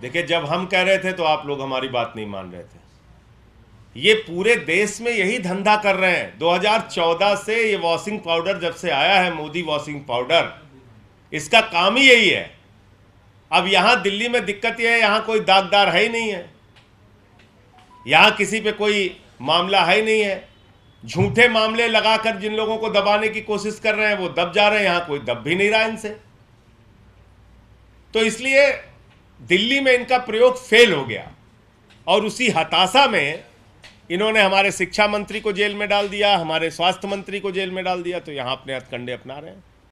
देखिए जब हम कह रहे थे तो आप लोग हमारी बात नहीं मान रहे थे ये पूरे देश में यही धंधा कर रहे हैं 2014 से ये वॉशिंग पाउडर जब से आया है मोदी वॉशिंग पाउडर इसका काम ही यही है अब यहां दिल्ली में दिक्कत यह है यहां कोई दागदार है ही नहीं है यहां किसी पे कोई मामला है ही नहीं है झूठे मामले लगाकर जिन लोगों को दबाने की कोशिश कर रहे हैं वो दब जा रहे हैं यहां कोई दब भी नहीं रहा इनसे तो इसलिए दिल्ली में इनका प्रयोग फेल हो गया और उसी हताशा में इन्होंने हमारे शिक्षा मंत्री को जेल में डाल दिया हमारे स्वास्थ्य मंत्री को जेल में डाल दिया तो यहाँ अपने हथकंडे अपना रहे हैं